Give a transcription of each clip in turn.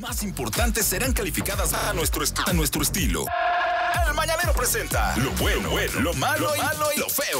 más importantes serán calificadas a nuestro, a nuestro estilo. El Mañanero presenta lo bueno, lo malo, y lo feo.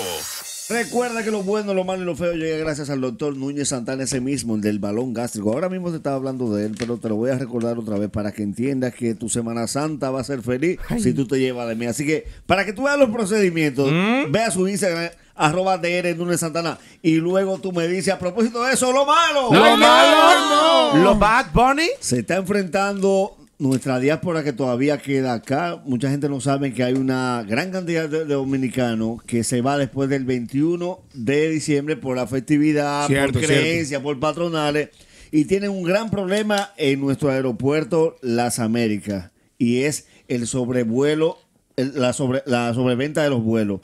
Recuerda que lo bueno, lo malo y lo feo llega gracias al doctor Núñez Santana, ese mismo, el del balón gástrico. Ahora mismo te estaba hablando de él, pero te lo voy a recordar otra vez para que entiendas que tu Semana Santa va a ser feliz si tú te llevas de mí. Así que para que tú veas los procedimientos, vea ¿Mm? ve su Instagram arroba DR Santana. Y luego tú me dices, a propósito de eso, lo malo. Lo, malo. No. Lo bad bunny. Se está enfrentando nuestra diáspora que todavía queda acá. Mucha gente no sabe que hay una gran cantidad de, dominicanos que se va después del 21 de diciembre por la festividad, por creencias, por patronales. Y tienen un gran problema en nuestro aeropuerto Las Américas. Y es el sobrevuelo la, sobre, la sobreventa de los vuelos.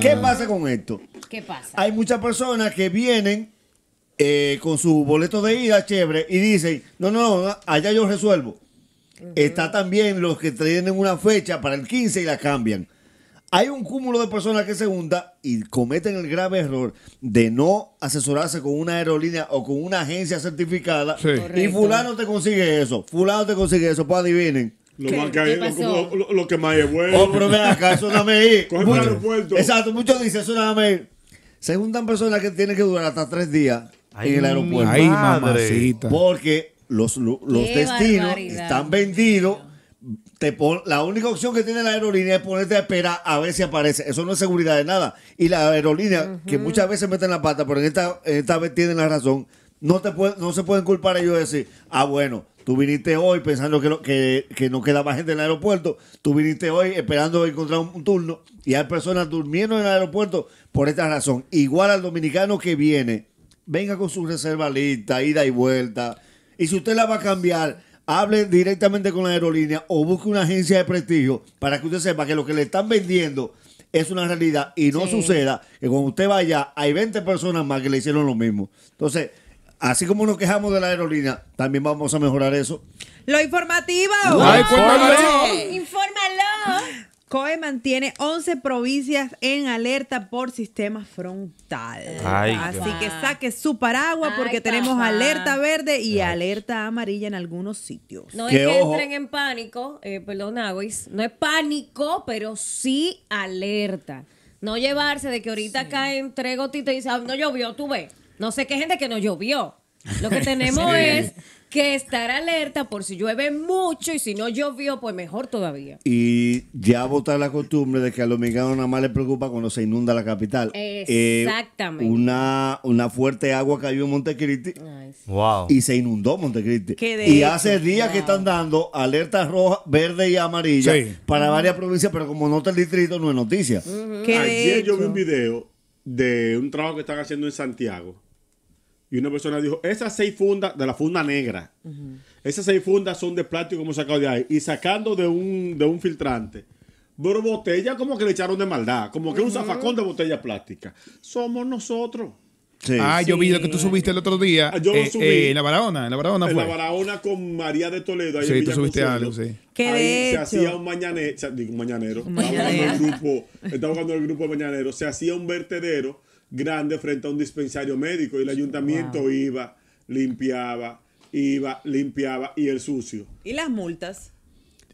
¿Qué pasa con esto? ¿Qué pasa? Hay muchas personas que vienen eh, con su boleto de ida chévere y dicen, no, no, no allá yo resuelvo. Está también los que tienen una fecha para el 15 y la cambian. Hay un cúmulo de personas que se hunda y cometen el grave error de no asesorarse con una aerolínea o con una agencia certificada. Y fulano te consigue eso, fulano te consigue eso, pues adivinen. Lo, Más que hay, Lo, que más es bueno. Oh, pero mira acá, eso dame Coge el aeropuerto. Exacto, muchos dicen, eso dame ahí. Según personas que tienen que durar hasta tres días en el aeropuerto. Ay, mamacita. Porque los, destinos están vendidos. Te la única opción que tiene la aerolínea es ponerte a esperar a ver si aparece. Eso no es seguridad de nada. Y la aerolínea, que muchas veces meten la pata, pero en esta, en esta vez tienen la razón, no, te puede, no se pueden culpar ellos de decir, ah, bueno, tú viniste hoy pensando que, que, que, no quedaba gente en el aeropuerto, tú viniste hoy esperando encontrar un, turno y hay personas durmiendo en el aeropuerto por esta razón. Igual al dominicano que viene, venga con su reserva lista, ida y vuelta. Y si usted la va a cambiar, hable directamente con la aerolínea o busque una agencia de prestigio para que usted sepa que lo que le están vendiendo es una realidad y no suceda que cuando usted vaya hay 20 personas más que le hicieron lo mismo. Entonces, Así como nos quejamos de la aerolínea, también vamos a mejorar eso. Lo informativo. ¡Lo Infórmalo. COE mantiene 11 provincias en alerta por sistema frontal. Así que saque su paraguas porque tenemos alerta verde y alerta amarilla en algunos sitios. No es que entren en pánico, eh, perdón, Aguis, no es pánico, pero sí alerta. No llevarse de que ahorita caen tres gotitas y dicen, ah, no llovió, tú ves. No sé qué gente que no llovió. Lo que tenemos es que estar alerta por si llueve mucho y si no llovió, pues mejor todavía. Y ya votar la costumbre de que a los mexicanos nada más les preocupa cuando se inunda la capital. Eh, Exactamente. una, una fuerte agua cayó en Montecristi wow. y se inundó Montecristi. Y hace días que están dando alertas rojas, verdes y amarillas para varias provincias, pero como no está el distrito, no es noticia. Ayer yo vi un video de un trabajo que están haciendo en Santiago y una persona dijo, esas seis fundas de la funda negra, esas seis fundas son de plástico como sacado de ahí, y sacando de un, de un filtrante, pero botella como que le echaron de maldad, como que un zafacón de botella plástica. Somos nosotros. ah, yo vi lo que tú subiste el otro día. Yo lo eh, subí. Eh, en la Barahona, en la Barahona En la Barahona con María de Toledo. sí, tú subiste algo, sí. Ahí se hacía un, mañanero. Un mañanero. Estaba jugando el grupo, de mañaneros. mañanero. Se hacía un vertedero grande frente a un dispensario médico y el ayuntamiento iba, limpiaba, iba, limpiaba y el sucio. ¿Y las multas?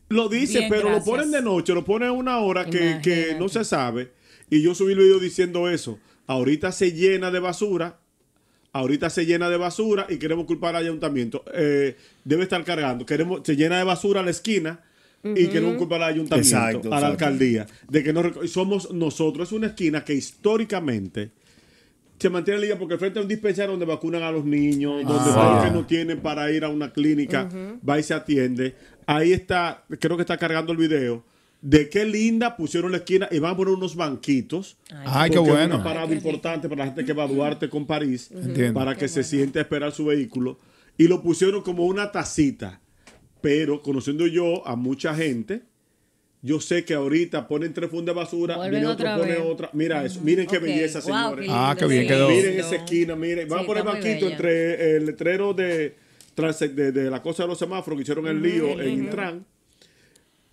Lo dice, pero lo ponen de noche, lo ponen a una hora que, no se sabe. Y yo subí el video diciendo eso. Ahorita se llena de basura. Ahorita se llena de basura y queremos culpar al ayuntamiento. Eh, debe estar cargando. Queremos, se llena de basura la esquina y queremos culpar al ayuntamiento, a la alcaldía, de que no somos nosotros. Es una esquina que históricamente se mantiene la liga porque frente a un dispensario donde vacunan a los niños, ah. donde los que ah. no tienen para ir a una clínica, va y se atiende. Ahí está, creo que está cargando el video. De qué linda pusieron la esquina y vamos a poner unos banquitos. Ay, qué bueno. Es una parada importante para la gente que va a Duarte con París, para que se siente a esperar su vehículo. Y lo pusieron como una tacita. Pero conociendo yo a mucha gente, yo sé que ahorita ponen tres fundas de basura, y otro, pone otra. Mira eso, miren qué belleza, señores. ah, qué bien quedó. Miren esa esquina, miren. Van a poner banquito entre el letrero de, la cosa de los semáforos que hicieron el lío en Intran.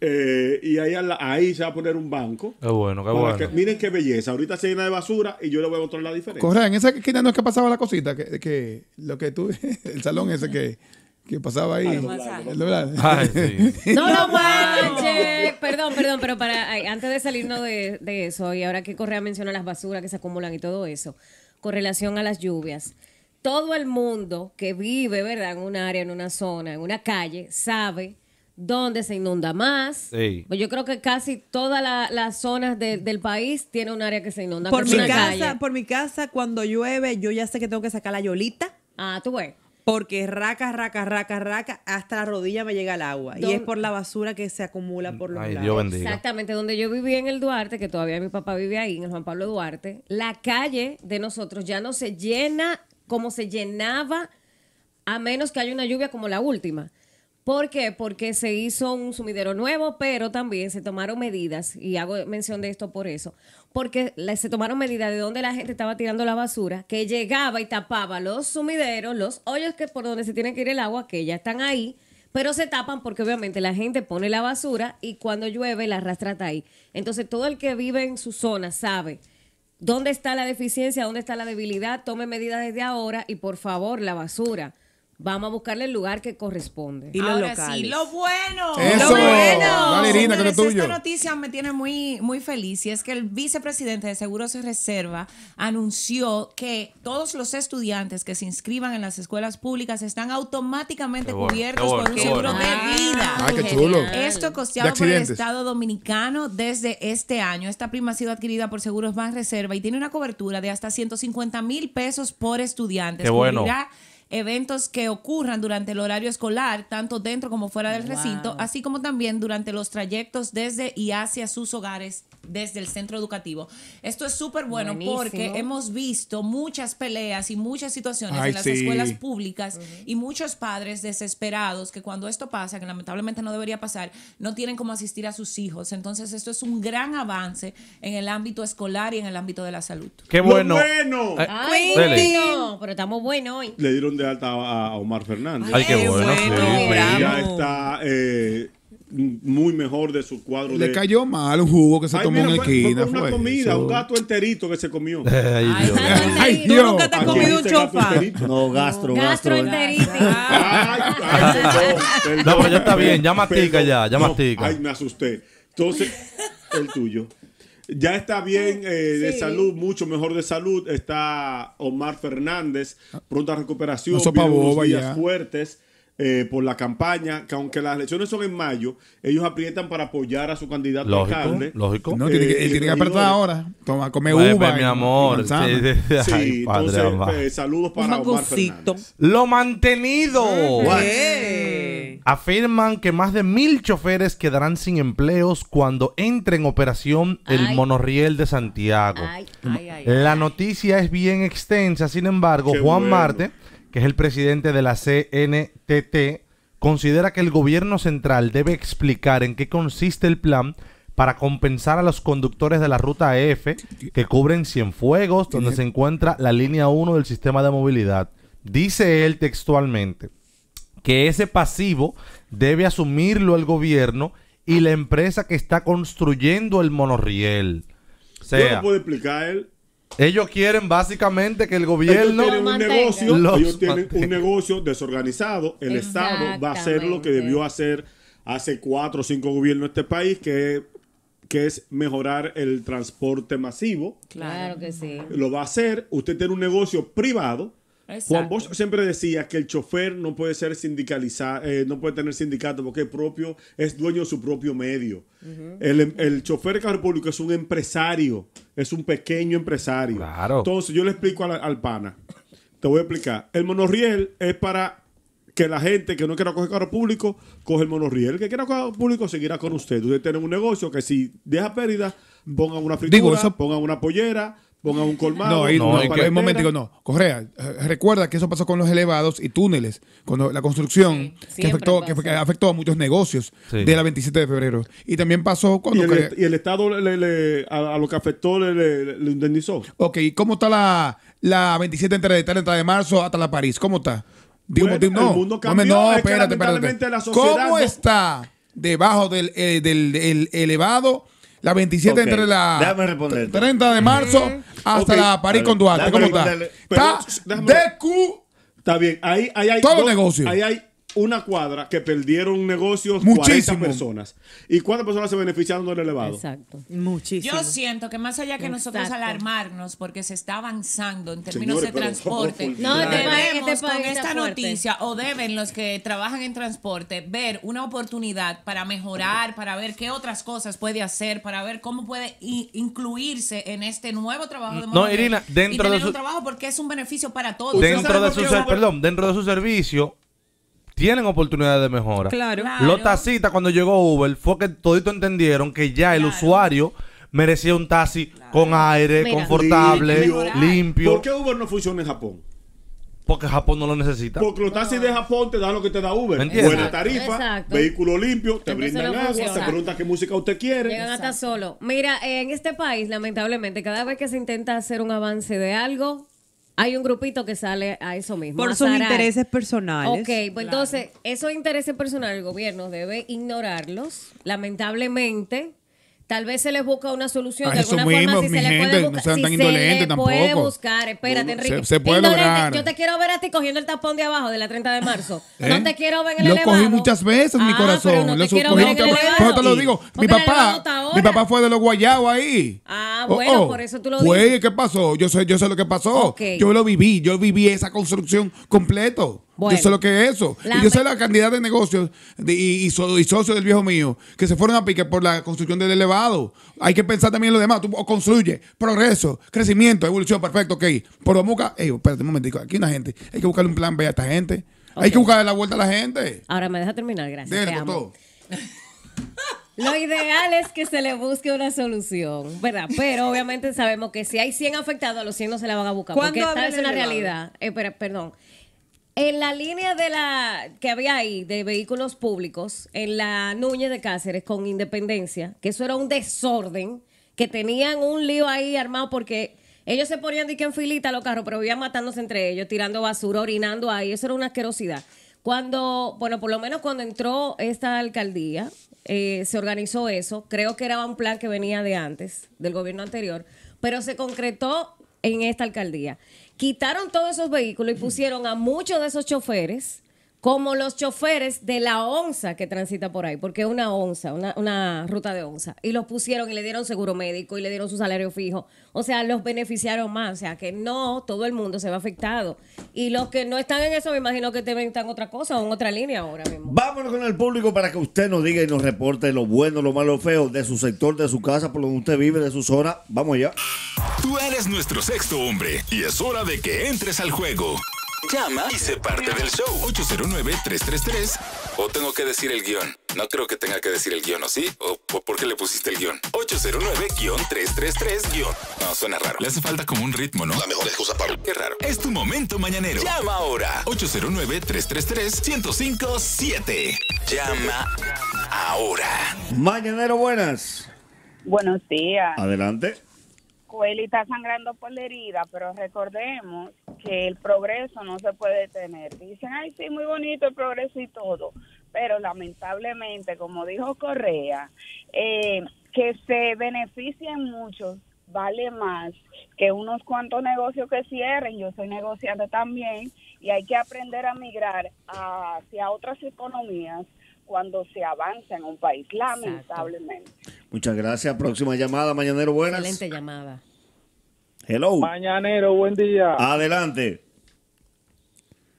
Eh, y ahí, ahí se va a poner un banco. Qué bueno, qué bueno. Que, miren qué belleza. Ahorita se llena de basura y yo le voy a mostrar la diferencia. Correa, en esa esquina no es que pasaba la cosita, que, que lo que tú, el salón ese que qué pasaba ahí. no lo manches. Perdón, perdón, pero para antes de salirnos de, eso, y ahora que Correa menciona las basuras que se acumulan y todo eso, con relación a las lluvias. Todo el mundo que vive, ¿verdad?, en un área, en una zona, en una calle, sabe dónde se inunda más. Sí. Pues yo creo que casi todas las zonas del país tienen un área que se inunda. Por mi, casa, por mi casa, cuando llueve, yo ya sé que tengo que sacar la yolita. Ah, tú ves porque raca, raca, raca, raca, hasta la rodilla me llega el agua. Y es por la basura que se acumula por los lados. Exactamente, donde yo vivía en el Duarte, que todavía mi papá vive ahí, en el Juan Pablo Duarte, la calle de nosotros ya no se llena como se llenaba a menos que haya una lluvia como la última. ¿Por qué? Porque se hizo un sumidero nuevo, pero también se tomaron medidas, y hago mención de esto por eso, porque se tomaron medidas de donde la gente estaba tirando la basura, que llegaba y tapaba los sumideros, los hoyos que por donde se tiene que ir el agua, que ya están ahí, pero se tapan porque obviamente la gente pone la basura y cuando llueve la arrastra hasta ahí. Entonces todo el que vive en su zona sabe dónde está la deficiencia, dónde está la debilidad, tome medidas desde ahora y por favor la basura vamos a buscarle el lugar que corresponde. Y Ahora sí, lo bueno. Lo bueno. Esta noticia me tiene muy, muy feliz y es que el vicepresidente de Seguros Reserva anunció que todos los estudiantes que se inscriban en las escuelas públicas están automáticamente cubiertos con un seguro de ah, vida. Esto costeado por el Estado Dominicano desde este año. Esta prima ha sido adquirida por Seguros Ban Reserva y tiene una cobertura de hasta 150 mil pesos por estudiante. Qué bueno eventos que ocurran durante el horario escolar, tanto dentro como fuera del recinto, así como también durante los trayectos desde y hacia sus hogares desde el centro educativo. Esto es súper bueno porque hemos visto muchas peleas y muchas situaciones en las escuelas públicas y muchos padres desesperados que cuando esto pasa, que lamentablemente no debería pasar, no tienen cómo asistir a sus hijos. Entonces esto es un gran avance en el ámbito escolar y en el ámbito de la salud. ¡Qué bueno! Eh, ¡Qué bueno! Ay, Pero estamos buenos hoy. Le dieron de alta a, Omar Fernández. Ay, qué bueno. ya está eh, muy mejor de su cuadro. Le cayó mal un jugo que se tomó en fue, esquina. Fue una comida, un gato enterito que se comió. Ay, Dios. ¿Tú nunca te has comido un chofa? No, gastro, gastro. Eh. enterito. Ay, no, pero ya está bien. Ya matica ya, ya matica. Ay, me asusté. Entonces, el tuyo ya está bien eh, de salud, mucho mejor de salud. Está Omar Fernández, pronta recuperación, no fuertes. Eh, por la campaña, que aunque las elecciones son en mayo, ellos aprietan para apoyar a su candidato lógico, Lógico. No, tiene que, él eh, tiene apretar ahora. Toma, come uva. mi amor. sí, saludos para Omar Fernández. Lo mantenido. Afirman que más de mil choferes quedarán sin empleos cuando entre en operación el monorriel de Santiago. Mm, la noticia es bien extensa, sin embargo, Juan Marte, que es el presidente de la CNTT, considera que el gobierno central debe explicar en qué consiste el plan para compensar a los conductores de la ruta F que cubren Cienfuegos, donde se encuentra la línea 1 del sistema de movilidad. Dice él textualmente que ese pasivo debe asumirlo el gobierno y la empresa que está construyendo el monorriel. O explicar él? Ellos quieren básicamente que el gobierno. Ellos tienen un negocio, ellos tienen un negocio desorganizado. El Estado va a hacer lo que debió hacer hace cuatro o cinco gobiernos este país, que, que es mejorar el transporte masivo. Claro que sí. Lo va a hacer. Usted tiene un negocio privado Juan Bosch siempre decía que el chofer no puede ser sindicalizado, eh, no puede tener sindicato porque es propio, es dueño de su propio medio. Em, el, chofer de carro público es un empresario, es un pequeño empresario. Entonces, yo le explico al pana. Te voy a explicar. El monorriel es para que la gente que no quiera coger carro público, coge el monorriel. El que quiera coger carro público seguirá con usted. Usted tiene un negocio que si deja pérdida, ponga una fritura, ponga una pollera, pongan un colmado. No, en un no. Correa, recuerda que eso pasó con los elevados y túneles, con la construcción, que, afectó, que, afectó a muchos negocios de la 27 de febrero. Y también pasó cuando... Y el, Estado a, lo que afectó le, indemnizó. Ok, ¿cómo está la, 27 entre de marzo hasta la París? ¿Cómo está? no, no, espérate, espérate. ¿Cómo está debajo del, eh, del elevado la 27 entre la 30 de marzo hasta la París con Duarte. ¿Cómo está? Está de Q. Está bien. Ahí, ahí hay todo dos, negocio. Ahí hay una cuadra que perdieron negocios muchísimas 40 personas. ¿Y cuántas personas se beneficiaron del elevado? Exacto. Muchísimo. Yo siento que más allá que nosotros alarmarnos porque se está avanzando en términos de transporte, no, debemos con esta noticia o deben los que trabajan en transporte ver una oportunidad para mejorar, para ver qué otras cosas puede hacer, para ver cómo puede incluirse en este nuevo trabajo de No, Irina, dentro de su trabajo porque es un beneficio para todos. Dentro de su perdón, dentro de su servicio tienen oportunidades de mejora. Claro. Los tacitas cuando llegó Uber fue que todito entendieron que ya el usuario merecía un taxi con aire, confortable, limpio. ¿Por qué Uber no funciona en Japón? Porque Japón no lo necesita. Porque los taxis de Japón te dan lo que te da Uber. Buena tarifa, vehículo limpio, te brindan agua, te pregunta qué música usted quiere. Llegan hasta solo. Mira, en este país, lamentablemente, cada vez que se intenta hacer un avance de algo, hay un grupito que sale a eso mismo. Por sus intereses personales. Ok, pues entonces, esos intereses personales el gobierno debe ignorarlos. Lamentablemente, Tal vez se les busca una solución ah, de alguna mismo, forma. Si se le puede buscar, no puede buscar, espérate, Enrique. Se, Yo te quiero ver a ti cogiendo el tapón de abajo de la 30 de marzo. ¿Eh? No te quiero ver en el lo Lo cogí muchas veces, mi ah, corazón. No te lo digo. Mi papá, mi papá fue de los guayabos ahí. Ah, oh, bueno, oh. por eso tú lo dices. Güey, ¿qué pasó? Yo sé, yo sé lo que pasó. Yo lo viví, yo viví esa construcción completo yo sé lo que es eso. yo sé la cantidad de negocios y, socios del viejo mío que se fueron a pique por la construcción del elevado. Hay que pensar también en lo demás. Tú construyes progreso, crecimiento, evolución, perfecto, ok. Por la ey, espérate un momentico, aquí hay una gente. Hay que buscarle un plan B a esta gente. Hay que buscarle la vuelta a la gente. Ahora me deja terminar, gracias. Lo ideal es que se le busque una solución, ¿verdad? Pero obviamente sabemos que si hay 100 afectados, a los 100 no se la van a buscar. Porque esta es una realidad. Eh, perdón. En la línea de la que había ahí de vehículos públicos, en la Núñez de Cáceres con Independencia, que eso era un desorden, que tenían un lío ahí armado porque ellos se ponían de que en filita los carros, pero iban matándose entre ellos, tirando basura, orinando ahí, eso era una asquerosidad. Cuando, bueno, por lo menos cuando entró esta alcaldía, eh, se organizó eso, creo que era un plan que venía de antes, del gobierno anterior, pero se concretó en esta alcaldía. Quitaron todos esos vehículos y pusieron a muchos de esos choferes como los choferes de la onza que transita por ahí, porque es una onza, una, ruta de onza, y los pusieron y le dieron seguro médico y le dieron su salario fijo, o sea, los beneficiaron más, o sea, que no todo el mundo se va afectado. Y los que no están en eso, me imagino que te están otra cosa en otra línea ahora mismo. Vámonos con el público para que usted nos diga y nos reporte lo bueno, lo malo, lo feo de su sector, de su casa, por donde usted vive, de su zona. Vamos ya. Tú eres nuestro sexto hombre y es hora de que entres al juego. Llama y sé parte del show. 809-333. O tengo que decir el guión. No creo que tenga que decir el guión, ¿o sí? ¿O, por qué le pusiste el guión? 809-333- guión. No, suena raro. Le hace falta como un ritmo, ¿no? La mejor excusa para... Qué raro. Es tu momento mañanero. Llama ahora. 809-333-1057. Llama ahora. Mañanero, buenas. Buenos días. Adelante él está sangrando por la herida, pero recordemos que el progreso no se puede tener. Dicen, ay, sí, muy bonito el progreso y todo, pero lamentablemente, como dijo Correa, eh, que se beneficien muchos vale más que unos cuantos negocios que cierren. Yo soy negociante también y hay que aprender a migrar hacia otras economías cuando se avanza en un país, lamentablemente. Muchas gracias. Próxima llamada, Mañanero, buenas. Excelente llamada. Hello. Mañanero, buen día. Adelante.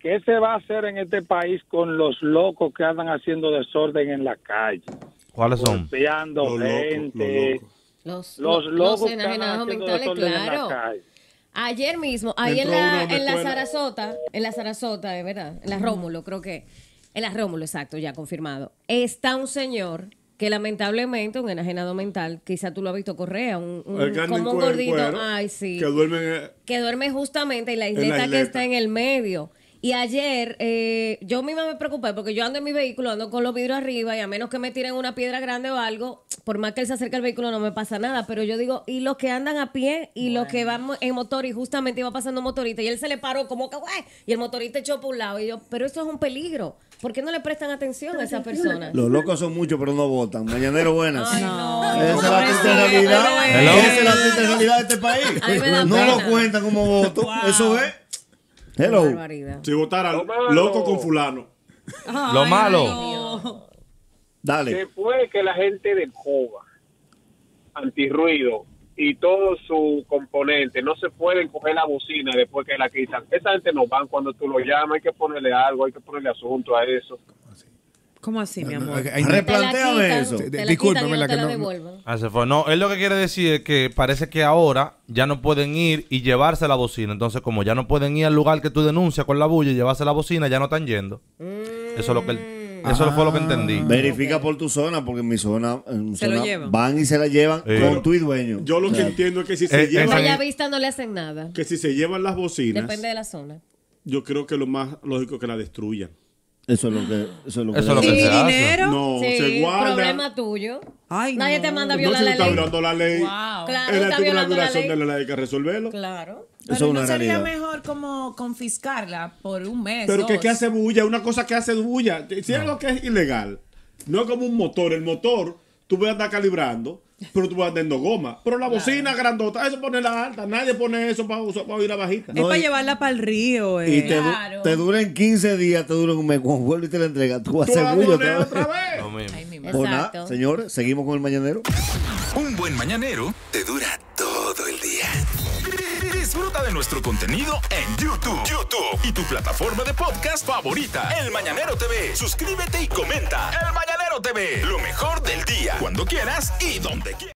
¿Qué se va a hacer en este país con los locos que andan haciendo desorden en la calle? ¿Cuáles son? gente. Los, locos los, locos los enajenados mentales, claro. En la calle. Ayer mismo, ahí en la, en la Sarasota, en la Sarasota, de verdad, en la Rómulo, creo que en la Rómulo, exacto, ya confirmado. Está un señor que lamentablemente un enajenado mental, quizá tú lo has visto Correa, un, como un gordito, ¿eh? que duerme, justamente en la la isleta que está en el medio. Y ayer eh, yo misma me preocupé porque yo ando en mi vehículo, ando con los vidrios arriba y a menos que me tiren una piedra grande o algo, por más que él se acerque al vehículo no me pasa nada. Pero yo digo, y los que andan a pie y los que van en motor y justamente iba pasando un motorista y él se le paró como que, güey, y el motorista echó por un lado. Y yo, pero eso es un peligro. ¿Por qué no le prestan atención a esa persona? Los locos son muchos, pero no votan. Mañanero, buenas. Ay, no. Esa es la triste realidad. Esa es la triste realidad de este país. No lo cuentan como voto. Eso es. Hello. Si votara loco con fulano. lo malo. Dale. Después que la gente de Cuba, antirruido y todo su componente, no se pueden coger la bocina después que la quitan. Esa gente no van cuando tú lo llamas, hay que ponerle algo, hay que ponerle asunto a eso. ¿Cómo así, mi amor? Replanteame eso. Discúlpame la que no. Ah, fue. No, él lo que quiere decir es que parece que ahora ya no pueden ir y llevarse la bocina. Entonces, como ya no pueden ir al lugar que tú denuncias con la bulla y llevarse la bocina, ya no están yendo. Mm. Eso que eso fue lo que ah. entendí. Verifica por tu zona, porque en mi zona, van y se la llevan con tu y dueño. Yo lo que entiendo es que si eh, se eh, llevan. la vista no le hacen nada. Que si se llevan las bocinas. Depende de la zona. Yo creo que lo más lógico es que la destruyan. Eso es lo que, eso es lo que, se hace. dinero. No, se guarda. problema tuyo. Nadie te manda a violar la, ley. Violando la ley. Wow. Claro, está violando la ley. de la ley hay que resolverlo. Claro. Pero eso una no sería mejor como confiscarla por un mes. Pero dos. que, hace bulla, una cosa que hace bulla. Si es algo que es ilegal, no es como un motor. El motor tú puedes andar calibrando, pero tú vas dando goma. Pero la bocina grandota, eso pone la alta. Nadie pone eso para, para oír la bajita. es para llevarla para el río. Eh. Y te, claro. te duran 15 días, te duran un mes Cuando vuelo y te la entrega. Tú, vas a seguro. Otra Otra vez. Ay, mi Exacto. Nada, señores, seguimos con el mañanero. Un buen mañanero te dura de nuestro contenido en YouTube, YouTube y tu plataforma de podcast favorita, El Mañanero TV. Suscríbete y comenta. El Mañanero TV, lo mejor del día, cuando quieras y donde quieras.